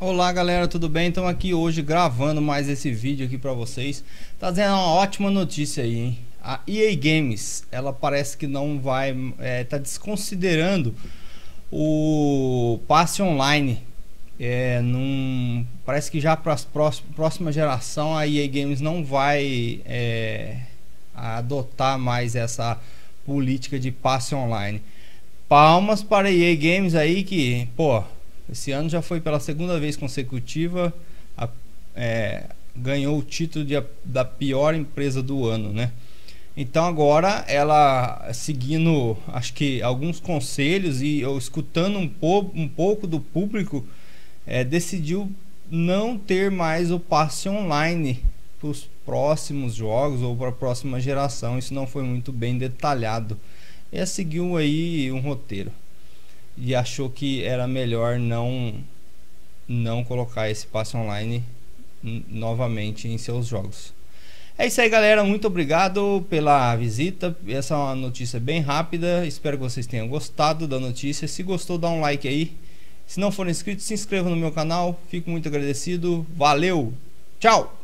Olá galera, tudo bem? Estamos aqui hoje gravando mais esse vídeo aqui para vocês. Tá uma ótima notícia aí, hein? A EA Games, ela parece que não vai, é, tá desconsiderando o passe online. É, num, parece que já para a próxima geração a EA Games não vai é, adotar mais essa política de passe online. Palmas para a EA Games aí que, pô, esse ano já foi pela segunda vez consecutiva, a, é, ganhou o título de, da pior empresa do ano, né? Então agora ela seguindo, acho que alguns conselhos e ou, escutando um, po, um pouco do público, é, decidiu não ter mais o passe online para os próximos jogos ou para a próxima geração. Isso não foi muito bem detalhado. E seguiu aí um roteiro e achou que era melhor não não colocar esse passe online novamente em seus jogos. É isso aí, galera. Muito obrigado pela visita. Essa é uma notícia bem rápida. Espero que vocês tenham gostado da notícia. Se gostou, dá um like aí. Se não for inscrito, se inscreva no meu canal. Fico muito agradecido. Valeu. Tchau.